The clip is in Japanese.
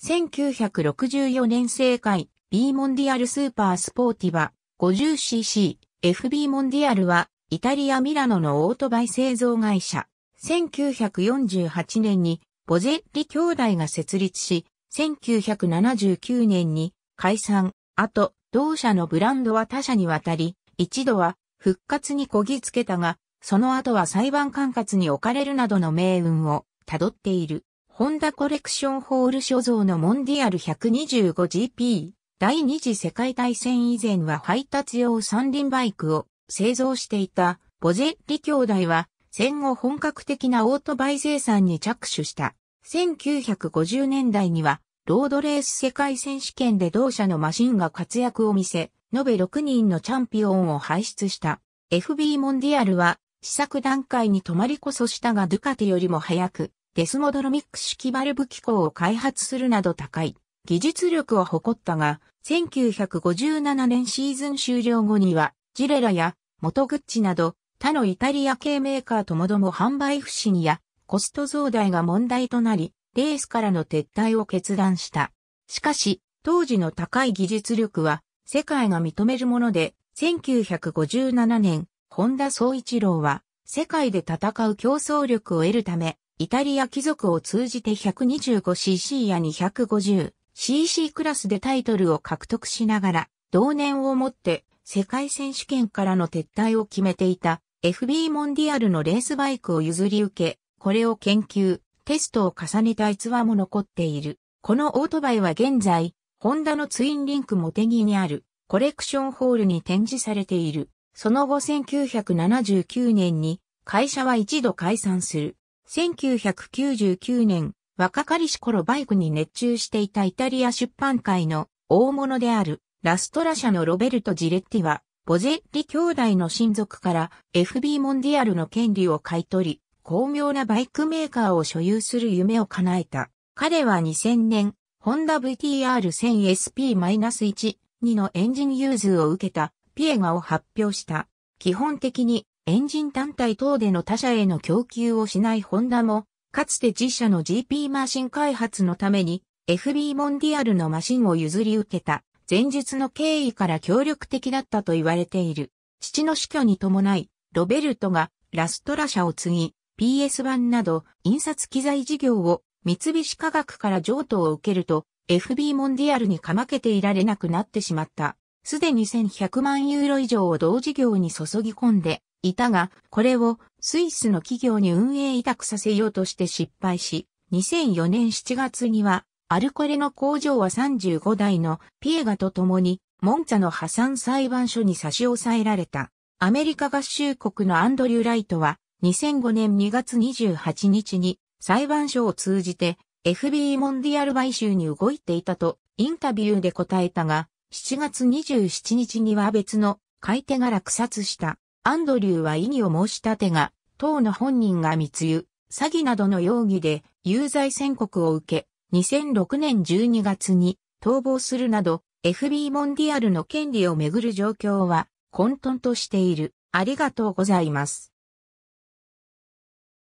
1964年正解 B モンディアルスーパースポーティバ 50cc FB モンディアルはイタリア・ミラノのオートバイ製造会社。1948年にボゼッリ兄弟が設立し、1979年に解散。あと、同社のブランドは他社に渡り、一度は復活にこぎつけたが、その後は裁判管轄に置かれるなどの命運をたどっている。ホンダコレクションホール所蔵のモンディアル 125GP 第二次世界大戦以前は配達用三輪バイクを製造していたボゼッリ兄弟は戦後本格的なオートバイ生産に着手した。1950年代にはロードレース世界選手権で同社のマシンが活躍を見せ、延べ6人のチャンピオンを輩出した。FB モンディアルは試作段階に止まりこそしたがドゥカテよりも早くデスモドロミック式バルブ機構を開発するなど高い技術力を誇ったが、1957年シーズン終了後には、ジレラやモトグッチなど他のイタリア系メーカーともども販売不振やコスト増大が問題となり、レースからの撤退を決断した。しかし、当時の高い技術力は世界が認めるもので、1957年、本田総一郎は世界で戦う競争力を得るため、イタリア貴族を通じて 125cc や 250cc クラスでタイトルを獲得しながら、同年をもって世界選手権からの撤退を決めていた FB モンディアルのレースバイクを譲り受け、これを研究、テストを重ねた逸話も残っている。このオートバイは現在、ホンダのツインリンクモテギにあるコレクションホールに展示されている。その後1979年に会社は一度解散する。1999年、若かりし頃バイクに熱中していたイタリア出版界の大物であるラストラ社のロベルト・ジレッティは、ボゼッリ兄弟の親族から FB モンディアルの権利を買い取り、巧妙なバイクメーカーを所有する夢を叶えた。彼は2000年、ホンダ VTR1000SP-1、2のエンジン融通を受けたピエガを発表した。基本的にエンジン単体等での他社への供給をしないホンダも、かつて自社の GP マシン開発のために FB モンディアルのマシンを譲り受けた前述の経緯から協力的だったと言われている。父の死去に伴い、ロベルトがラストラ社を継ぎ、p s 版など印刷機材事業を三菱科学から譲渡を受けると、FB モンディアルにかまけていられなくなってしまった。すでに1100万ユーロ以上を同事業に注ぎ込んで、いたが、これをスイスの企業に運営委託させようとして失敗し、2004年7月には、アルコレの工場は35台のピエガと共に、モンツァの破産裁判所に差し押さえられた。アメリカ合衆国のアンドリュー・ライトは、2005年2月28日に裁判所を通じて FB モンディアル買収に動いていたとインタビューで答えたが、7月27日には別の買い手が落札した。アンドリューは異議を申し立てが、党の本人が密輸、詐欺などの容疑で有罪宣告を受け、2006年12月に逃亡するなど、FB モンディアルの権利をめぐる状況は混沌としている。ありがとうございます。